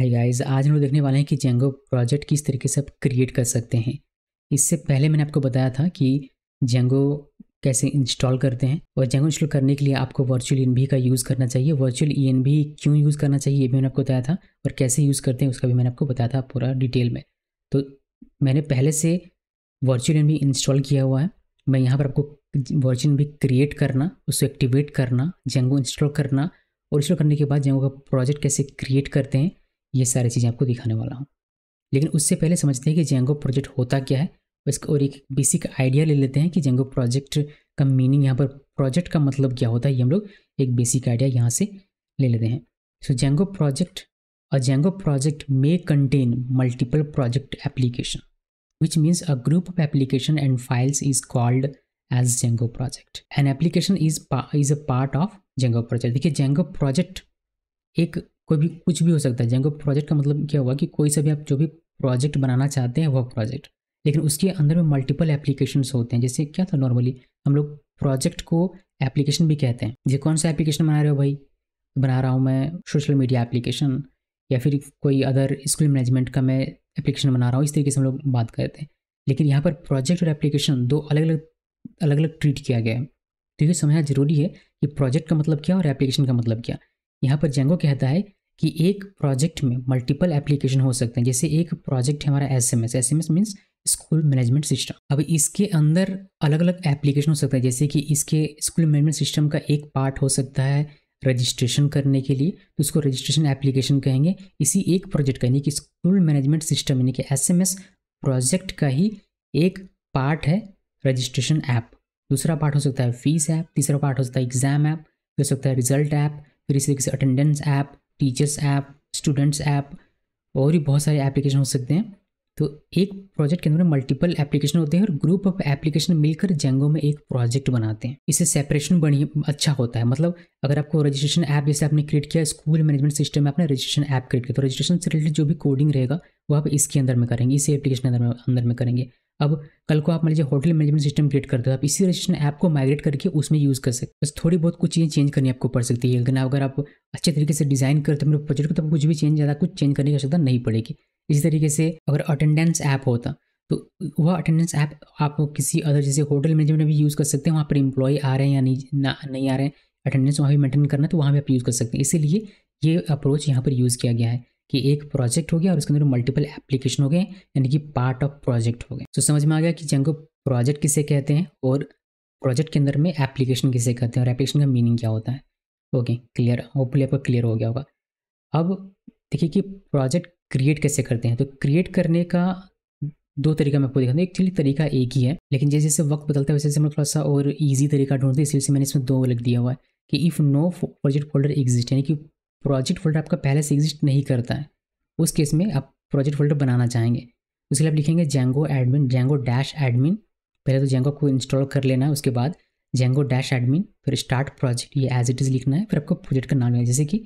hi guys आज हम लोग देखने वाले हैं कि जेंगो प्रोजेक्ट किस तरीके से आप क्रिएट कर सकते हैं इससे पहले मैंने आपको बताया था कि जेंगो कैसे इंस्टॉल करते हैं और जेंगो इंस्टॉल करने के लिए आपको वर्चुअल ई e का यूज़ करना चाहिए वर्चुअल ई e क्यों यूज़ करना चाहिए ये भी मैंने आपको बताया था और कैसे यूज़ करते हैं उसका भी मैंने आपको बताया था पूरा डिटेल में तो मैंने पहले से वर्चुअल ई इंस्टॉल किया हुआ है मैं यहाँ पर आपको वर्चुअल ई क्रिएट करना उसको एक्टिवेट करना जेंगो इंस्टॉल करना और इंस्टॉल करने के बाद जेंगो का प्रोजेक्ट कैसे क्रिएट करते हैं ये सारी चीज़ें आपको दिखाने वाला हूँ लेकिन उससे पहले समझते हैं कि जेंगो प्रोजेक्ट होता क्या है इसका और एक बेसिक आइडिया ले लेते हैं कि जेंगो प्रोजेक्ट का मीनिंग यहाँ पर प्रोजेक्ट का मतलब क्या होता है ये हम लोग एक बेसिक आइडिया यहाँ से ले लेते हैं so Django project uh Django project may contain multiple project application which means a group of application and files is called as Django project an application is is a part of Django project देखिए Django project एक कोई भी कुछ भी हो सकता है Django project का मतलब क्या हुआ कि कोई सा भी आप जो भी प्रोजेक्ट बनाना चाहते हैं वह प्रोजेक्ट लेकिन उसके अंदर में मल्टीपल एप्लीकेशन होते हैं जैसे क्या था नॉर्मली हम लोग प्रोजेक्ट को एप्लीकेशन भी कहते हैं जी कौन सा एप्लीकेशन बना रहे हो भाई बना रहा हूँ मैं सोशल मीडिया एप्लीकेशन या फिर कोई अदर स्कूल मैनेजमेंट का मैं एप्लीकेशन बना रहा हूँ इस तरीके से हम लोग बात करते हैं लेकिन यहाँ पर प्रोजेक्ट और एप्लीकेशन दो अलग अलग अलग अलग ट्रीट किया गया है तो ये समझना ज़रूरी है कि प्रोजेक्ट का मतलब क्या और एप्लीकेशन का मतलब क्या यहाँ पर जेंगो कहता है कि एक प्रोजेक्ट में मल्टीपल एप्लीकेशन हो सकते हैं जैसे एक प्रोजेक्ट है हमारा S M S S M S means school management system अब इसके अंदर अलग अलग एप्लीकेशन हो सकता है जैसे कि इसके स्कूल मैनेजमेंट सिस्टम का एक पार्ट हो सकता है रजिस्ट्रेशन करने के लिए तो उसको रजिस्ट्रेशन एप्लीकेशन कहेंगे इसी एक प्रोजेक्ट का यानी कि स्कूल मैनेजमेंट सिस्टम यानी कि एस प्रोजेक्ट का ही एक पार्ट है रजिस्ट्रेशन ऐप दूसरा पार्ट हो सकता है फीस ऐप तीसरा पार्ट हो सकता है एग्ज़ाम ऐप फिर हो सकता है रिजल्ट ऐप फिर इसी तरीके से attendance app teachers app students app और भी बहुत सारे एप्लीकेशन हो सकते हैं तो एक प्रोजेक्ट के अंदर मल्टीपल एप्लीकेशन होते हैं और ग्रुप ऑफ एप्लीकेशन मिलकर जेंगो में एक प्रोजेक्ट बनाते हैं इससे सेपरेशन बनी अच्छा होता है मतलब अगर आपको रजिस्ट्रेशन ऐप जैसे आपने क्रिएट किया स्कूल मैनेजमेंट सिस्टम में आपने रजिस्ट्रेशन ऐप क्रिएट किया तो रजिस्ट्रेशन से रिलेटेड जो भी कोडिंग रहेगा वो आप इसके अंदर में करेंगे इसी एप्लीकेशन अंदर में अंदर में करेंगे अब कल को आप मान लीजिए होटल मैनेजमेंट सिस्टम क्रिएट करते हो आप इसी रजिस्ट्रेशन ऐप को माइग्रेट करके उसमें यूज़ कर सकते बस थोड़ी बहुत कुछ चीज़ें चेंज करनी आपको पड़ सकती है लेकिन अगर आप अच्छे तरीके से डिज़ाइन करते हो प्रोजेक्ट मतलब को तो कुछ भी चेंज ज़्यादा कुछ चेंज करने की आवश्यकता नहीं पड़ेगी इसी तरीके से अगर अटेंडेंस ऐप होता तो वह अटेंडेंस ऐप आप किसी अदर जैसे होटल मैनेजमेंट में भी यूज़ कर सकते हैं वहाँ पर इंप्लॉई आ रहे हैं या नहीं नहीं आ रहे हैं अटेंडेंस वहाँ भी मेंटेन करना तो वहाँ भी आप यूज़ कर सकते हैं इसीलिए ये अप्रोच यहाँ पर यूज़ किया गया है कि एक प्रोजेक्ट हो गया और उसके अंदर मल्टीपल एप्लीकेशन हो गए यानी कि पार्ट ऑफ प्रोजेक्ट हो गए तो समझ में आ गया कि जंगो प्रोजेक्ट किसे कहते हैं और प्रोजेक्ट के अंदर में एप्लीकेशन किसे कहते हैं और एप्लीकेशन का मीनिंग क्या होता है ओके क्लियर होपली आपका क्लियर हो गया होगा अब देखिए कि प्रोजेक्ट क्रिएट कैसे करते हैं तो क्रिएट करने का दो तरीका मैं आपको दिखाता हूँ एक्चुअली तरीका एक ही है लेकिन जैसे जैसे वक्त बदलता है वैसे जैसे मैं थोड़ा सा और ईजी तरीका ढूंढते हैं इसलिए मैंने इसमें दो लग दिया हुआ है कि if no project folder exist यानी कि प्रोजेक्ट फोल्डर आपका पहले से एग्जिस्ट नहीं करता है उस केस में आप प्रोजेक्ट फोल्डर बनाना चाहेंगे उसके लिए आप लिखेंगे Django admin Django dash admin पहले तो जेंगो को इंस्टॉल कर लेना है उसके बाद जेंगो डैश एडमिन फिर स्टार्ट प्रोजेक्ट ये एज इट इज़ लिखना है फिर आपको प्रोजेक्ट का नाम लेना जैसे कि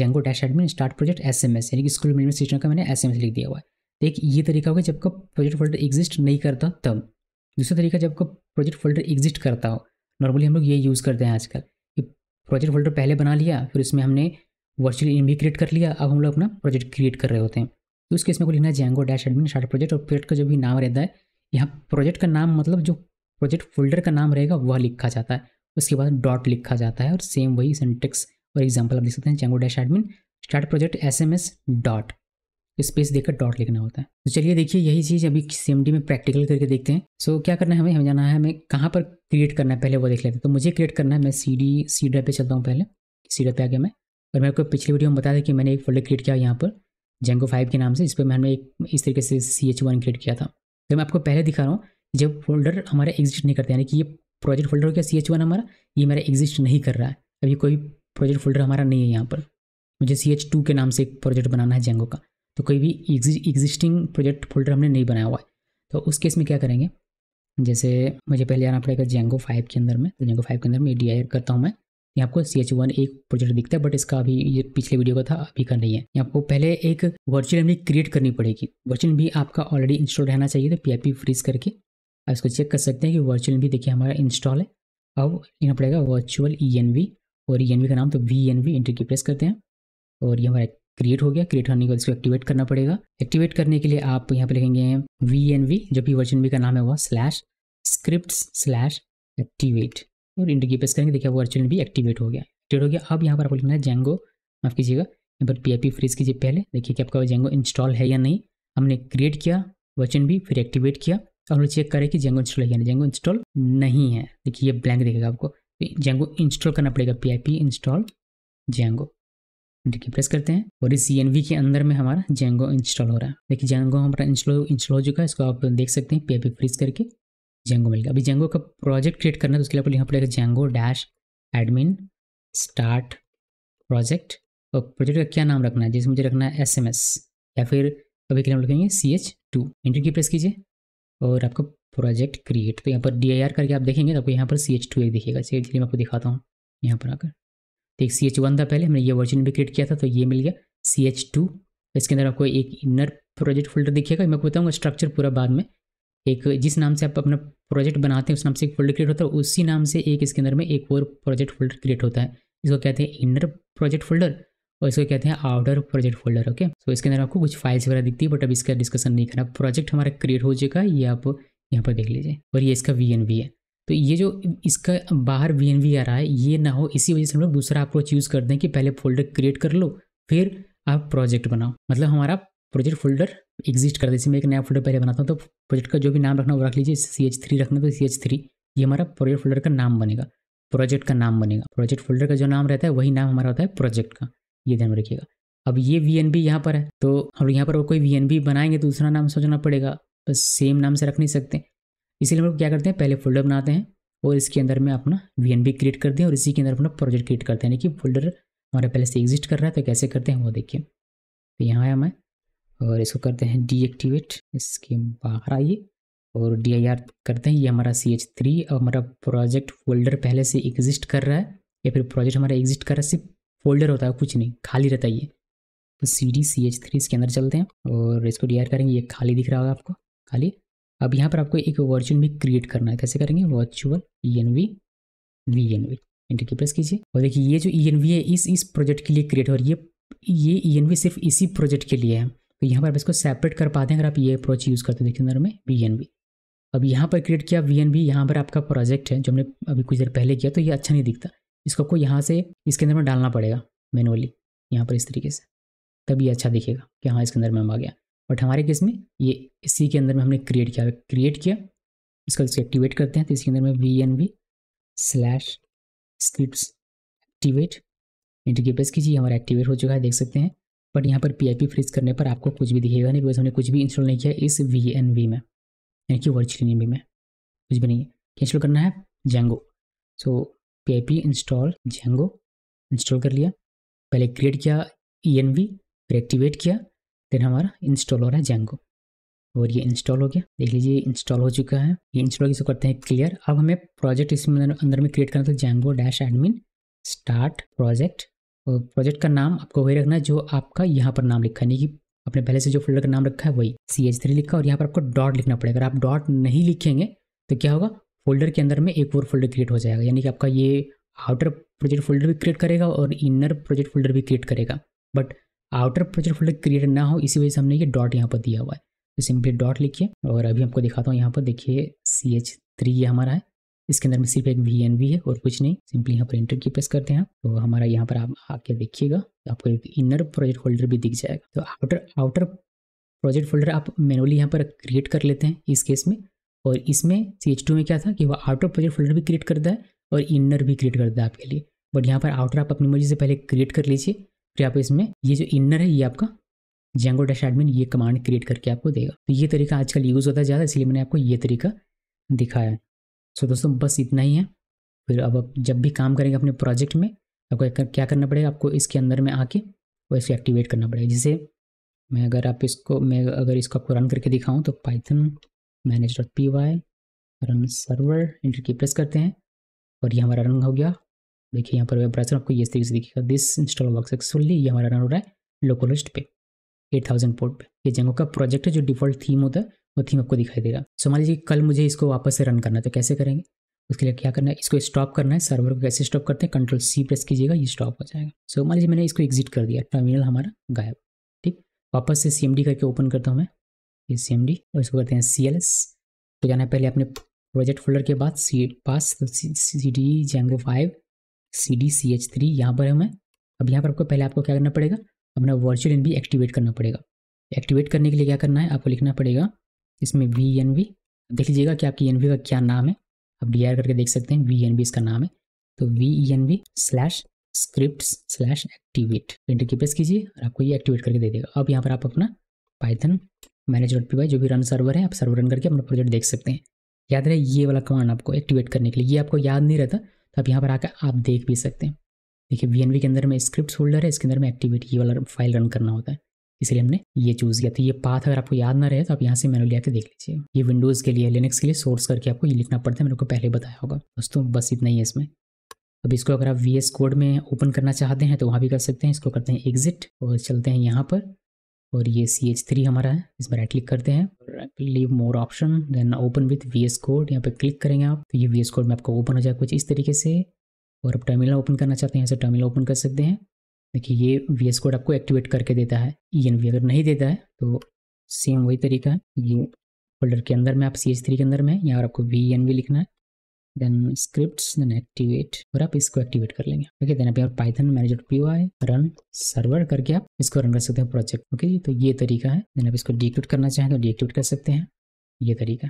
Django dash admin start project S M S यानी कि स्कूल मैनेजमेंट सिस्टम का मैंने एस एम एस लिख दिया हुआ है तो एक ये तरीका होगा जब का प्रोजेक्ट फोल्डर एग्जिस्ट नहीं करता तब दूसरा तरीका जब का प्रोजेक्ट फोल्डर एग्जिस्ट करता हो नॉर्मली हम लोग ये यूज़ करते हैं आजकल कि प्रोजेक्ट फोल्डर पहले बना लिया फिर उसमें हमने वर्चुअल इन भी क्रिएट कर लिया अब हम लोग अपना प्रोजेक्ट क्रिएट कर रहे होते हैं तो उस केस में को लिखना है Django dash admin start project और प्रोजेक्ट का जो भी नाम रहता है यहाँ प्रोजेक्ट का नाम मतलब जो प्रोजेक्ट फोल्डर का नाम रहेगा वह लिखा जाता है उसके बाद डॉट लिखा जाता है और सेम वही सेंटेक्स और एग्जाम्पल आप लिख सकते हैं Django dash admin start project S M S dot space देकर डॉट लिखना होता है तो चलिए देखिए यही चीज़ अभी सी एम डी में प्रैक्टिकल करके देखते हैं सो so, क्या करना है हमें हमें जाना है हमें कहाँ पर क्रिएट करना है पहले वो देख लेते हैं तो मुझे क्रिएट करना है मैं सी डी सी ड्राइव पे चलता हूँ पहले सी ड्राइव पे आ गया मैं और मैं आपको पिछली वीडियो में बताया था कि मैंने एक फोल्डर क्रिएट किया यहाँ पर जेंगो फाइव के नाम से इस पर मैंने एक इस तरीके से सी एच वन क्रिएट किया था तो मैं आपको पहले दिखा रहा हूँ जब फोल्डर हमारा एग्जिस्ट नहीं करता यानी कि ये प्रोजेक्ट फोल्डर हो गया सी एच वन हमारा ये मेरा एग्जिस्ट नहीं कर रहा है अभी कोई प्रोजेक्ट फोल्डर हमारा नहीं है यहाँ पर मुझे सी एच टू के नाम से एक प्रोजेक्ट बनाना है जेंगो का तो कोई भी एग्जिस्टिंग प्रोजेक्ट फोल्डर हमने नहीं बनाया हुआ है तो उस केस में क्या करेंगे जैसे मुझे पहले आना पड़ेगा जेंगो फाइव के अंदर में तो जेंगो फाइव के अंदर में डी आई करता हूँ मैं यहाँ आपको सी एच वन एक प्रोजेक्ट दिखता है बट इसका अभी ये पिछले वीडियो का था अभी का नहीं है यहाँ आपको पहले एक वर्चुअल एमडी क्रिएट करनी पड़ेगी वर्चुअल भी आपका ऑलरेडी इंस्टॉल रहना चाहिए तो पी आई पी फ्रीज करके आप इसको चेक कर सकते हैं कि वर्चुअल भी देखिए हमारा इंस्टॉल है अब यहाँ पड़ेगा वर्चुअल ई एन वी और ई एन वी का नाम तो V N V enter key press करते हैं और ये हमारा क्रिएट हो गया क्रिएट होने के बाद इसको एक्टिवेट करना पड़ेगा एक्टिवेट करने के लिए आप यहाँ पर लिखेंगे वी एन वी जो भी वर्चुअल का नाम है वह स्लैश स्क्रिप्ट स्लैश एक्टिवेट और इंटर की प्रेस करेंगे देखिए वो वर्चुअल भी एक्टिवेट हो गया एक्टिवेट हो गया अब यहाँ पर आपको लिखना है जेंगो माफ़ कीजिएगा यहाँ पर पी फ्रीज कीजिए पहले देखिए कि आपका जेंगो इंस्टॉल है या नहीं हमने क्रिएट किया वर्चुअल भी फिर एक्टिवेट किया और हम चेक करें कि जेंगो इंस्टॉल है या नहीं जेंगो इंस्टॉल नहीं है देखिए ये ब्लैंक देखेगा आपको जेंगो इंस्टॉल करना पड़ेगा पी इंस्टॉल जेंगो देखिए प्रेस करते हैं और इस सी के अंदर में हमारा जेंगो इंस्टॉल हो रहा है देखिए जेंगो हमारा इंस्टॉल इंस्टॉल हो चुका है इसको आप देख सकते हैं पी फ्रीज करके जेंगो मिल गया अभी जेंगो का प्रोजेक्ट क्रिएट करना है तो उसके लिए आपको पर पड़ेगा Django dash admin start project और प्रोजेक्ट का क्या नाम रखना है जैसे मुझे रखना है एस एम एस या फिर अभी के लिए हम लिखेंगे C H two enter key press कीजिए और आपको प्रोजेक्ट क्रिएट तो यहाँ पर डी आई आर करके आप देखेंगे तो आपको यहाँ पर सी एच टू एक दिखेगा चलिए मैं आपको दिखाता हूँ यहाँ पर आकर तो एक सी एच वन था पहले हमने ये वर्जन भी क्रिएट किया था तो ये मिल गया सी एच टू इसके अंदर आपको एक इनर प्रोजेक्ट फोल्डर दिखेगा मैं बताऊँगा स्ट्रक्चर पूरा बाद में एक जिस नाम से आप अपना प्रोजेक्ट बनाते हैं उस नाम से एक फोल्डर क्रिएट होता है उसी नाम से एक इसके अंदर में एक और प्रोजेक्ट फोल्डर क्रिएट होता है इसको कहते हैं इनर प्रोजेक्ट फोल्डर और इसको कहते हैं outer project folder okay so इसके अंदर आपको कुछ फाइल्स वगैरह दिखती है बट अब इसका डिस्कशन नहीं करना प्रोजेक्ट हमारा क्रिएट हो जाएगा ये आप यहाँ पर देख लीजिए और ये इसका वी है तो ये जो इसका बाहर वी आ रहा है ये ना हो इसी वजह से हम लोग दूसरा अप्रोच यूज़ करते हैं कि पहले फोल्डर क्रिएट कर लो फिर आप प्रोजेक्ट बनाओ मतलब हमारा प्रोजेक्ट फोल्डर एग्जिस्ट कर जैसे मैं एक नया फोल्डर पहले बनाता हूँ तो प्रोजेक्ट का जो भी नाम रखना वो रख लीजिए सी एच थ्री रखना तो सी एच थ्री ये हमारा प्रोजेक्ट फोल्डर का नाम बनेगा प्रोजेक्ट का नाम बनेगा प्रोजेक्ट फोल्डर का जो नाम रहता है वही नाम हमारा होता है प्रोजेक्ट का ये ध्यान में रखिएगा अब ये वी एन बी यहाँ पर है तो हम यहाँ पर कोई वी एन बी बनाएंगे तो दूसरा नाम सोचना पड़ेगा बस तो सेम नाम से रख नहीं सकते इसीलिए हम लोग क्या करते हैं पहले फोल्डर बनाते हैं और इसके अंदर में अपना वी एन बी क्रिएट करते हैं और इसी के अंदर अपना प्रोजेक्ट क्रिएट करते हैं यानी कि फोल्डर हमारा पहले से एग्जिस्ट कर रहा है तो कैसे करते हैं वो देखिए तो यहाँ आया मैं और इसको करते हैं डीएक्टिवेट इसके बाहर आइए और डी आई आर करते हैं ये हमारा सी एच थ्री और हमारा प्रोजेक्ट फोल्डर पहले से एग्जिस्ट कर रहा है या फिर प्रोजेक्ट हमारा एग्जिस्ट कर रहा है सिर्फ फोल्डर होता है कुछ नहीं खाली रहता है ये तो C D C H three इसके अंदर चलते हैं और इसको डी आर करेंगे ये खाली दिख रहा होगा आपको खाली अब यहाँ पर आपको एक वर्चुअल भी क्रिएट करना है कैसे करेंगे virtual E N V V N V enter key press कीजिए और देखिए ये जो ई एन वी है इस इस प्रोजेक्ट के लिए क्रिएट हो रही है ये ई एन वी सिर्फ इसी प्रोजेक्ट के लिए है तो यहाँ पर आप इसको सेपरेट कर पाते हैं अगर आप ये अप्रोच यूज़ करते हो देखिए अंदर में वी एन बी अब यहाँ पर क्रिएट किया वी एन बी यहाँ पर आपका प्रोजेक्ट है जो हमने अभी कुछ देर पहले किया तो ये अच्छा नहीं दिखता इसको आपको यहाँ से इसके अंदर में डालना पड़ेगा मैनुअली यहाँ पर इस तरीके से तब ये अच्छा दिखेगा कि हाँ इसके अंदर में हम आ गया बट हमारे केस में ये इसी के अंदर में हमने क्रिएट किया क्रिएट किया इसका इसको एक्टिवेट करते हैं तो इसके अंदर में V N V slash script activate interview कीजिए हमारा एक्टिवेट हो चुका है देख सकते हैं बट यहाँ पर पी आई फ्रीज करने पर आपको कुछ भी दिखेगा नहीं बिकॉज हमने कुछ भी इंस्टॉल नहीं किया इस वी एन वी में यानी कि वर्चुअल एन वी में कुछ भी नहीं है इंस्टॉल करना है Django so P I P install Django install कर लिया पहले क्रिएट किया ई एन वी फिर एक्टिवेट किया देन हमारा इंस्टॉल हो रहा है जेंगो और ये इंस्टॉल हो गया देख लीजिए इंस्टॉल हो चुका है ये इंस्टॉल किसको करते हैं क्लियर अब हमें प्रोजेक्ट इसमें अंदर में क्रिएट करना था Django dash admin start project project का नाम आपको वही रखना है जो आपका यहाँ पर नाम लिखा है यानी कि आपने पहले से जो फोल्डर का नाम रखा है वही सी एच थ्री लिखा और यहाँ पर आपको डॉट लिखना पड़ेगा अगर आप डॉट नहीं लिखेंगे तो क्या होगा फोल्डर के अंदर में एक और फोल्डर क्रिएट हो जाएगा यानी कि आपका ये आउटर प्रोजेक्ट फोल्डर भी क्रिएट करेगा और इनर प्रोजेक्ट फोल्डर भी क्रिएट करेगा but outer project folder create ना हो इसी वजह से हमने ये डॉट यहाँ पर दिया हुआ है तो सिंपली डॉट लिखिए और अभी आपको दिखाता हूँ यहाँ पर देखिए सी एच थ्री ये हमारा है इसके अंदर में सिर्फ एक वी एन वी है और कुछ नहीं सिंपली यहाँ पर इंटर की प्रेस करते हैं तो हमारा यहाँ पर आप आके देखिएगा तो आपको एक इनर प्रोजेक्ट होल्डर भी दिख जाएगा तो आउटर आउटर प्रोजेक्ट फोल्डर आप मैनुअली यहाँ पर क्रिएट कर लेते हैं इस केस में और इसमें सी एच टू में क्या था कि वह आउटर प्रोजेक्ट फोल्डर भी क्रिएट करता है और इनर भी क्रिएट करता है आपके लिए बट यहाँ पर आउटर आप अपनी मर्जी से पहले क्रिएट कर लीजिए फिर आप इसमें ये जो इनर है ये आपका जेंगो डैश एडमिन ये कमांड क्रिएट करके आपको देगा तो ये तरीका आजकल यूज़ होता है ज़्यादा इसलिए मैंने आपको ये तरीका दिखाया सो दोस्तों बस इतना ही है फिर अब आप जब भी काम करेंगे अपने प्रोजेक्ट में आपको क्या करना पड़ेगा आपको इसके अंदर में आके और इसको एक्टिवेट करना पड़ेगा जिसे मैं अगर आप इसको मैं अगर इसको आपको रन करके दिखाऊँ तो Python manage dot P Y run server enter key press करते हैं और ये हमारा रन हो गया देखिए यहाँ पर वेब ब्राउजर आपको ये तरीके से दिखेगा दिस इंस्टॉल वर्क सक्सेसफुलिली ये हमारा रन हो रहा है लोकलिस्ट पे एट थाउजेंड पोर्ट पर ये जंगों का प्रोजेक्ट है जो डिफॉल्ट थीम होता है वो थीम आपको दिखाई देगा सो मान लीजिए कल मुझे इसको वापस से रन करना है तो कैसे करेंगे उसके लिए क्या करना है इसको स्टॉप करना है सर्वर को कैसे स्टॉप करते हैं कंट्रोल सी प्रेस कीजिएगा ये स्टॉप हो जाएगा सो मान लीजिए मैंने इसको एग्जिट कर दिया टर्मिनल हमारा गायब ठीक वापस से सी करके ओपन करता हूँ मैं ये सी एम और इसको करते हैं सी तो जाना है पहले अपने प्रोजेक्ट फोल्डर के बाद C pass C D Django five C D C H three यहाँ पर है मैं अब यहाँ पर आपको पहले आपको क्या करना पड़ेगा अपना वर्चुअल एन भी एक्टिवेट करना पड़ेगा एक्टिवेट करने के लिए क्या करना है आपको लिखना पड़ेगा इसमें वी एन वी देख लीजिएगा कि आपकी एन वी का क्या नाम है आप डी आर करके देख सकते हैं वी एन वी इसका नाम है तो V E N V slash script slash activate enter key press कीजिए और आपको ये एक्टिवेट करके दे देगा अब यहाँ पर आप अपना पाइथन मैनेज डॉट पी जो भी रन सर्वर है आप सर्वर रन करके अपना प्रोजेक्ट देख सकते हैं याद रहे ये वाला कमांड आपको एक्टिवेट करने के लिए ये आपको याद नहीं रहता तो आप यहाँ पर आकर आप देख भी सकते हैं देखिए वी के अंदर में स्क्रिप्ट होल्डर है इसके अंदर में एक्टिवेट ये वाला फाइल रन करना होता है इसलिए हमने ये चूज़ किया था ये पाथ अगर आपको याद ना रहे तो आप यहाँ से मेनू लिया के देख लीजिए ये विंडोज़ के लिए लिनक्स के लिए सोर्स करके आपको ये लिखना पड़ता है मैंने को पहले बताया होगा दोस्तों बस इतना ही है इसमें अब इसको अगर आप वी एस कोड में ओपन करना चाहते हैं तो वहाँ भी कर सकते हैं इसको करते हैं एग्जिट और चलते हैं यहाँ पर और ये सी एच थ्री हमारा है इसमें राइट क्लिक करते हैं leave more option then open with V S code यहाँ पर क्लिक करेंगे आप तो ये वी एस कोड में आपको ओपन हो जाएगा कुछ इस तरीके से और आप टर्मिनल ओपन करना चाहते हैं यहाँ से टर्मिनल ओपन कर सकते हैं देखिए ये वी एस कोड आपको एक्टिवेट करके देता है ई एन वी अगर नहीं देता है तो सेम वही तरीका है ये फोल्डर के अंदर में आप सी एच थ्री के अंदर में यहाँ पर आपको वी एन वी लिखना है देन स्क्रिप्ट देन एक्टिवेट और आप इसको एक्टिवेट कर लेंगे ओके देन आप Python manager P I run server करके आप इसको रन कर सकते हैं प्रोजेक्ट ओके तो ये तरीका है देन आप इसको डिक्यूट करना चाहें तो डिक्यूट कर सकते हैं ये तरीका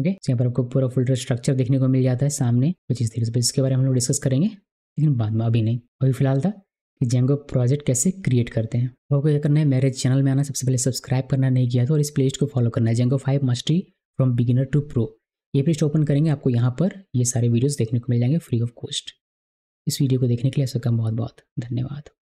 ओके तो यहाँ पर आपको पूरा फोल्डर स्ट्रक्चर देखने को मिल जाता है सामने कुछ इस तरीके से इसके बारे में हम लोग डिस्कस करेंगे लेकिन बाद में अभी नहीं अभी फिलहाल था कि जेंगो प्रोजेक्ट कैसे क्रिएट करते हैं और क्या करना है मेरे चैनल में आना सबसे पहले सब्सक्राइब करना नहीं किया तो और इस प्लेलिस्ट को फॉलो करना है Django five mastery from beginner to pro ये प्लेस्ट ओपन करेंगे आपको यहाँ पर ये सारे वीडियोज़ देखने को मिल जाएंगे फ्री ऑफ कॉस्ट इस वीडियो को देखने के लिए सबका बहुत बहुत धन्यवाद